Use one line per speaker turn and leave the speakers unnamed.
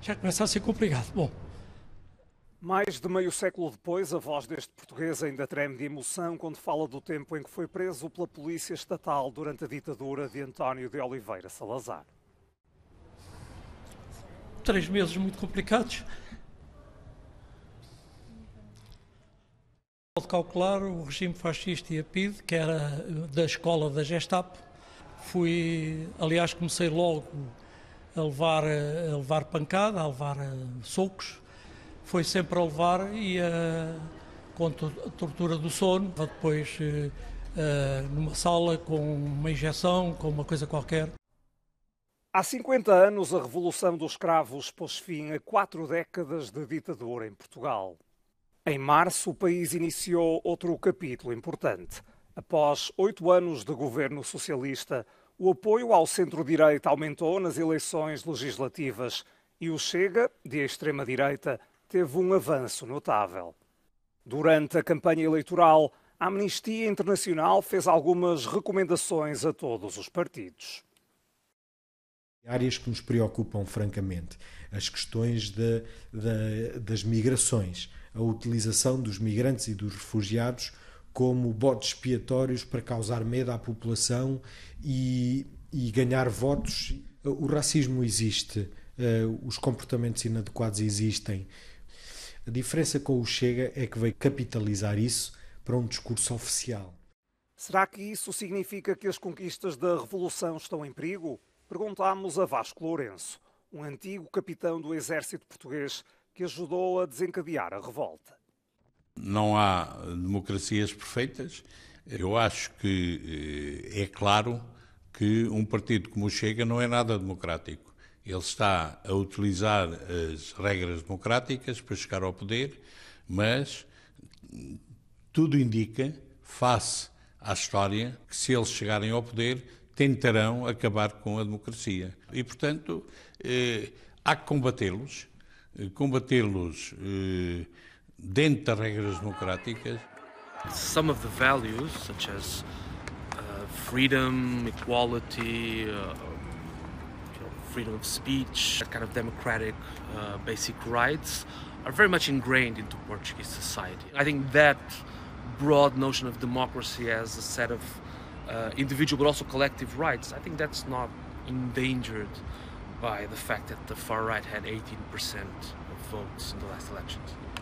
já começa a ser complicado. Bom.
Mais de meio século depois, a voz deste português ainda treme de emoção quando fala do tempo em que foi preso pela polícia estatal durante a ditadura de António de Oliveira Salazar.
Três meses muito complicados. Pode calcular o regime fascista e a PIDE, que era da escola da Gestapo. Fui, aliás, comecei logo a levar, eh, a levar pancada, a levar eh, socos, foi sempre a levar e a, eh, com a tortura do sono, depois numa sala com uma injeção, com uma coisa qualquer.
Há 50 anos, a Revolução dos Cravos pôs fim a quatro décadas de ditadura em Portugal. Em março, o país iniciou outro capítulo importante. Após oito anos de governo socialista, o apoio ao centro-direita aumentou nas eleições legislativas e o Chega, de extrema-direita, teve um avanço notável. Durante a campanha eleitoral, a Amnistia Internacional fez algumas recomendações a todos os partidos
áreas que nos preocupam, francamente. As questões de, de, das migrações, a utilização dos migrantes e dos refugiados como botes expiatórios para causar medo à população e, e ganhar votos. O racismo existe, uh, os comportamentos inadequados existem. A diferença com o Chega é que veio capitalizar isso para um discurso oficial.
Será que isso significa que as conquistas da Revolução estão em perigo? Perguntámos a Vasco Lourenço, um antigo capitão do exército português que ajudou a desencadear a revolta
não há democracias perfeitas. Eu acho que eh, é claro que um partido como o Chega não é nada democrático. Ele está a utilizar as regras democráticas para chegar ao poder, mas tudo indica, face à história, que se eles chegarem ao poder, tentarão acabar com a democracia. E, portanto, eh, há que combatê-los. Eh, combatê-los. Eh, dentro das regras democráticas.
Some of the values, such as uh, freedom, equality, uh, freedom of speech, that kind of democratic uh, basic rights are very much ingrained into Portuguese society. I think that broad notion of democracy as a set of uh, individual but also collective rights, I think that's not endangered by the fact that the far right had 18% of votes in the last elections.